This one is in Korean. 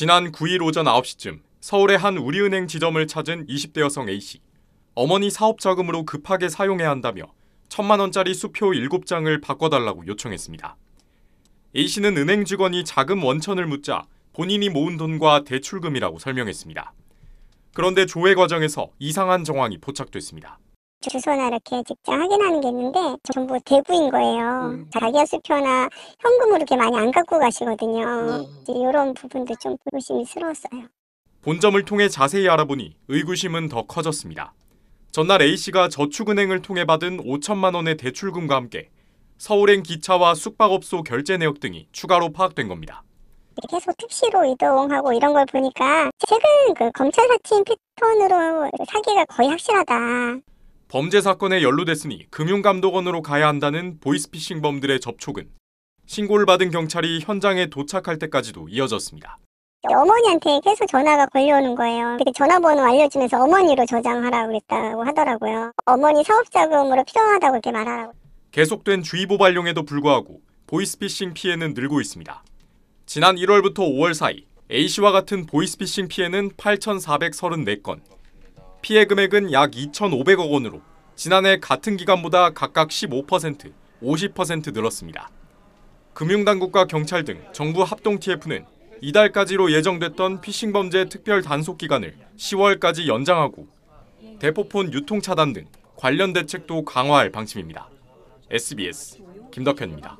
지난 9일 오전 9시쯤 서울의 한 우리은행 지점을 찾은 20대 여성 A씨. 어머니 사업 자금으로 급하게 사용해야 한다며 천만 원짜리 수표 7장을 바꿔달라고 요청했습니다. A씨는 은행 직원이 자금 원천을 묻자 본인이 모은 돈과 대출금이라고 설명했습니다. 그런데 조회 과정에서 이상한 정황이 포착됐습니다. 주소나 이렇게 직접 확인하는 게 있는데 전부 대구인 거예요. 음. 자기가 수표나 현금으로 이렇게 많이 안 갖고 가시거든요. 음. 이런 부분도 좀 의심스러웠어요. 구 본점을 통해 자세히 알아보니 의구심은 더 커졌습니다. 전날 A씨가 저축은행을 통해 받은 5천만 원의 대출금과 함께 서울행 기차와 숙박업소 결제 내역 등이 추가로 파악된 겁니다. 계속 택시로 이동하고 이런 걸 보니까 최근 그 검찰 사팀 패턴으로 사기가 거의 확실하다. 범죄 사건에 연루됐으니 금융감독원으로 가야 한다는 보이스피싱범들의 접촉은 신고를 받은 경찰이 현장에 도착할 때까지도 이어졌습니다. 어머니한테 계속 전화가 걸려오는 거예요. 그때 전화번호 알려주면서 어머니로 저장하라고 그랬다고 하더라고요. 어머니 사업자금으로 필요하다고 이렇게 말하라고. 계속된 주의보 발령에도 불구하고 보이스피싱 피해는 늘고 있습니다. 지난 1월부터 5월 사이 A씨와 같은 보이스피싱 피해는 8,434건, 피해 금액은 약 2,500억 원으로 지난해 같은 기간보다 각각 15%, 50% 늘었습니다. 금융당국과 경찰 등 정부 합동 TF는 이달까지로 예정됐던 피싱 범죄 특별 단속 기간을 10월까지 연장하고 대포폰 유통 차단 등 관련 대책도 강화할 방침입니다. SBS 김덕현입니다.